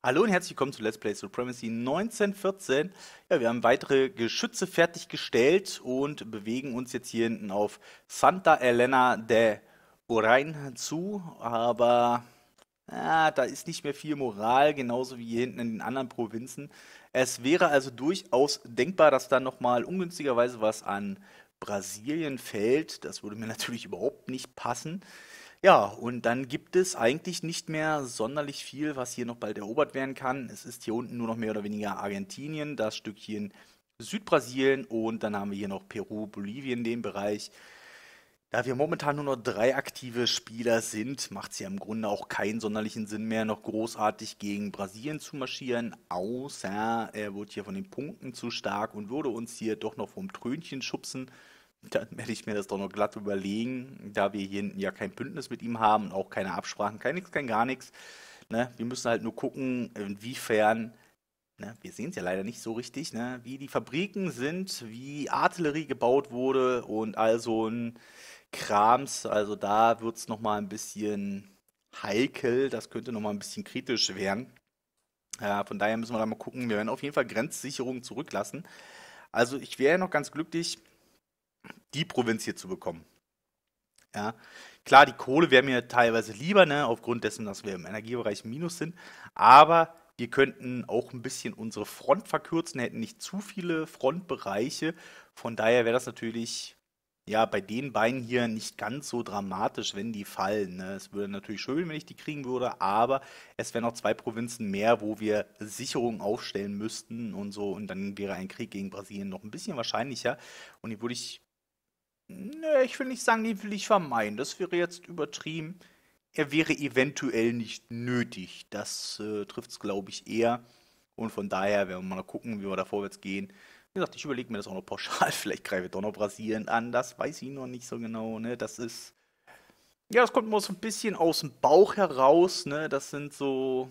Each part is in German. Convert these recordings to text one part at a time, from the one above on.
Hallo und herzlich willkommen zu Let's Play Supremacy 1914. Ja, wir haben weitere Geschütze fertiggestellt und bewegen uns jetzt hier hinten auf Santa Elena de Orain zu, aber ja, da ist nicht mehr viel Moral, genauso wie hier hinten in den anderen Provinzen. Es wäre also durchaus denkbar, dass da nochmal ungünstigerweise was an Brasilien fällt. Das würde mir natürlich überhaupt nicht passen. Ja, und dann gibt es eigentlich nicht mehr sonderlich viel, was hier noch bald erobert werden kann. Es ist hier unten nur noch mehr oder weniger Argentinien, das Stückchen Südbrasilien und dann haben wir hier noch Peru, Bolivien, den Bereich. Da wir momentan nur noch drei aktive Spieler sind, macht es ja im Grunde auch keinen sonderlichen Sinn mehr, noch großartig gegen Brasilien zu marschieren, außer er wird hier von den Punkten zu stark und würde uns hier doch noch vom Trönchen schubsen dann werde ich mir das doch noch glatt überlegen, da wir hier hinten ja kein Bündnis mit ihm haben und auch keine Absprachen, kein nichts, kein gar nichts. Ne? Wir müssen halt nur gucken, inwiefern, ne? wir sehen es ja leider nicht so richtig, ne? wie die Fabriken sind, wie Artillerie gebaut wurde und all so ein Krams. Also da wird es nochmal ein bisschen heikel, das könnte nochmal ein bisschen kritisch werden. Ja, von daher müssen wir da mal gucken. Wir werden auf jeden Fall Grenzsicherungen zurücklassen. Also ich wäre ja noch ganz glücklich, die Provinz hier zu bekommen. Ja, klar, die Kohle wäre mir teilweise lieber, ne, aufgrund dessen, dass wir im Energiebereich Minus sind, aber wir könnten auch ein bisschen unsere Front verkürzen, hätten nicht zu viele Frontbereiche. Von daher wäre das natürlich ja bei den beiden hier nicht ganz so dramatisch, wenn die fallen. Ne? Es würde natürlich schön, wenn ich die kriegen würde, aber es wären noch zwei Provinzen mehr, wo wir Sicherungen aufstellen müssten und so. Und dann wäre ein Krieg gegen Brasilien noch ein bisschen wahrscheinlicher. Und die würde ich Nö, ich will nicht sagen, den will ich vermeiden. Das wäre jetzt übertrieben. Er wäre eventuell nicht nötig. Das äh, trifft es, glaube ich, eher. Und von daher werden wir mal gucken, wie wir da vorwärts gehen. Wie gesagt, ich überlege mir das auch noch pauschal. Vielleicht greife ich doch noch Brasilien an. Das weiß ich noch nicht so genau. Ne? Das ist. Ja, das kommt immer so ein bisschen aus dem Bauch heraus. Ne? Das sind so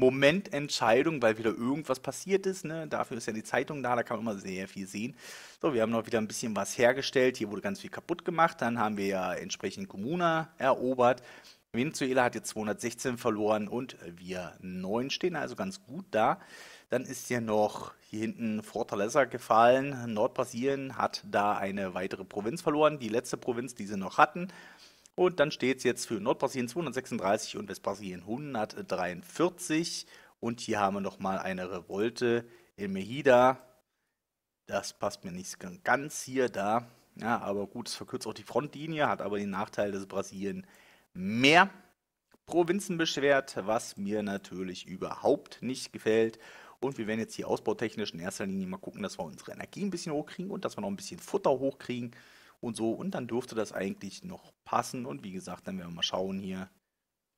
Momententscheidung, weil wieder irgendwas passiert ist. Ne? Dafür ist ja die Zeitung da, da kann man immer sehr viel sehen. So, wir haben noch wieder ein bisschen was hergestellt. Hier wurde ganz viel kaputt gemacht. Dann haben wir ja entsprechend Kommuna erobert. Venezuela hat jetzt 216 verloren und wir 9 stehen also ganz gut da. Dann ist ja noch hier hinten Fortaleza gefallen. Nordbrasilien hat da eine weitere Provinz verloren, die letzte Provinz, die sie noch hatten. Und dann steht es jetzt für Nordbrasilien 236 und Westbrasilien 143. Und hier haben wir nochmal eine Revolte in Mejida. Das passt mir nicht ganz hier da. Ja, aber gut, es verkürzt auch die Frontlinie, hat aber den Nachteil, dass Brasilien mehr Provinzen beschwert, was mir natürlich überhaupt nicht gefällt. Und wir werden jetzt hier ausbautechnisch in erster Linie mal gucken, dass wir unsere Energie ein bisschen hochkriegen und dass wir noch ein bisschen Futter hochkriegen und so. Und dann dürfte das eigentlich noch passen. Und wie gesagt, dann werden wir mal schauen hier,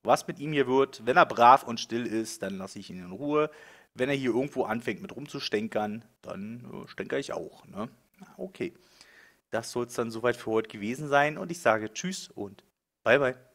was mit ihm hier wird. Wenn er brav und still ist, dann lasse ich ihn in Ruhe. Wenn er hier irgendwo anfängt mit rumzustänkern, dann äh, stänker ich auch. Ne? Okay. Das soll es dann soweit für heute gewesen sein. Und ich sage Tschüss und Bye, bye.